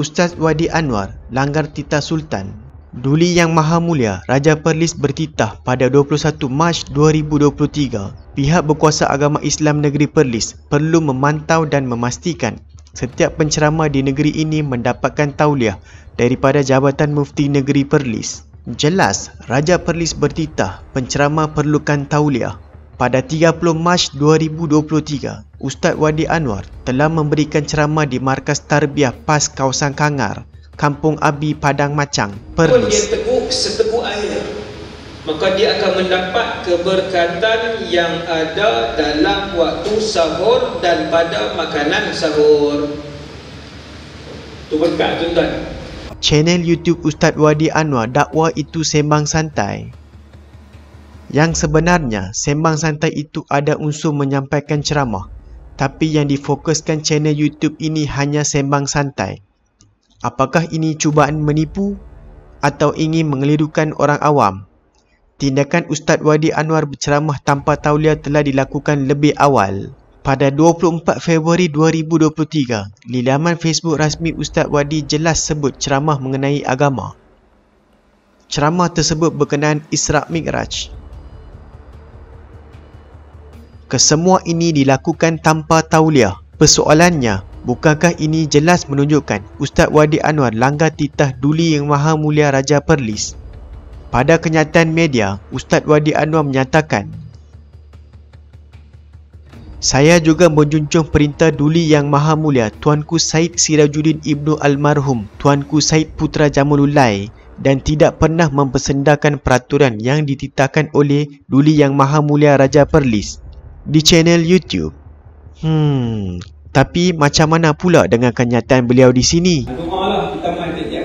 Ustaz Wadi Anwar langgar tita Sultan Duli Yang Maha Mulia Raja Perlis bertitah pada 21 Mac 2023 pihak berkuasa agama Islam negeri Perlis perlu memantau dan memastikan setiap penceramah di negeri ini mendapatkan tauliah daripada Jabatan Mufti Negeri Perlis. Jelas, Raja Perlis bertitah penceramah perlukan tauliah pada 30 Mac 2023, Ustaz Wadi Anwar telah memberikan ceramah di Markas Tarbiah PAS Kawasan Kangar, Kampung Abi Padang Macang, Perlis. Kalau dia teguk seteguk air, maka dia akan mendapat keberkatan yang ada dalam waktu sahur dan pada makanan sahur. Itu berkat tuan-tuan. Channel YouTube Ustaz Wadi Anwar dakwa itu sembang santai yang sebenarnya, sembang santai itu ada unsur menyampaikan ceramah. Tapi yang difokuskan channel YouTube ini hanya sembang santai. Apakah ini cubaan menipu atau ingin mengelirukan orang awam? Tindakan Ustaz Wadi Anwar berceramah tanpa tauliah telah dilakukan lebih awal. Pada 24 Februari 2023, Laman Facebook rasmi Ustaz Wadi jelas sebut ceramah mengenai agama. Ceramah tersebut berkenaan Isra' Mi'raj kesemua ini dilakukan tanpa tauliah. Persoalannya, bukankah ini jelas menunjukkan Ustaz Wadi Anwar langgar titah duli yang maha mulia Raja Perlis? Pada kenyataan media, Ustaz Wadi Anwar menyatakan saya juga menjunjung perintah duli yang maha mulia Tuanku Said Sirajuddin Ibnu Almarhum, Tuanku Said Putra Jamalulai dan tidak pernah mempersendakan peraturan yang dititahkan oleh duli yang maha mulia Raja Perlis di channel YouTube. Hmm, tapi macam mana pula dengan kenyataan beliau di sini? Tumalah kita main tiap-tiap ah,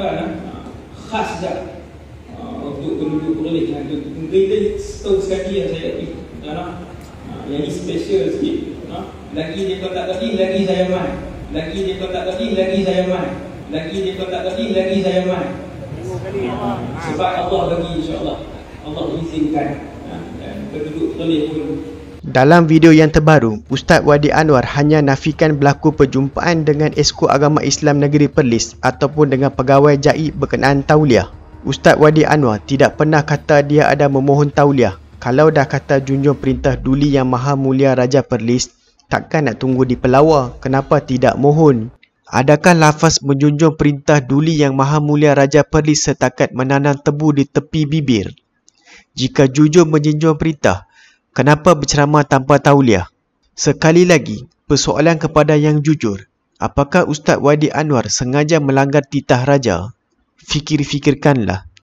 kan, ah. Khas dah. Ah, Untuk penduduk perlis. Negeri yang saya pergi. Yang special Lagi dia kau tak lagi saya main. Lagi dia kau tak lagi saya main. Lagi dia kau tak lagi saya main. Ah. Ah. Sebab Allah bagi insyaAllah Allah izinkan ah, dalam video yang terbaru, Ustaz Wadi Anwar hanya nafikan berlaku perjumpaan dengan Esko Agama Islam Negeri Perlis ataupun dengan pegawai JAI berkenaan tauliah. Ustaz Wadi Anwar tidak pernah kata dia ada memohon tauliah. Kalau dah kata junjung perintah duli yang maha mulia Raja Perlis, takkan nak tunggu di pelawa, kenapa tidak mohon? Adakah lafaz menjunjung perintah duli yang maha mulia Raja Perli setakat menanam tebu di tepi bibir? Jika jujur menjunjung perintah, kenapa berceramah tanpa tauliah? Sekali lagi, persoalan kepada yang jujur. Apakah Ustaz Wadi Anwar sengaja melanggar titah Raja? Fikir-fikirkanlah.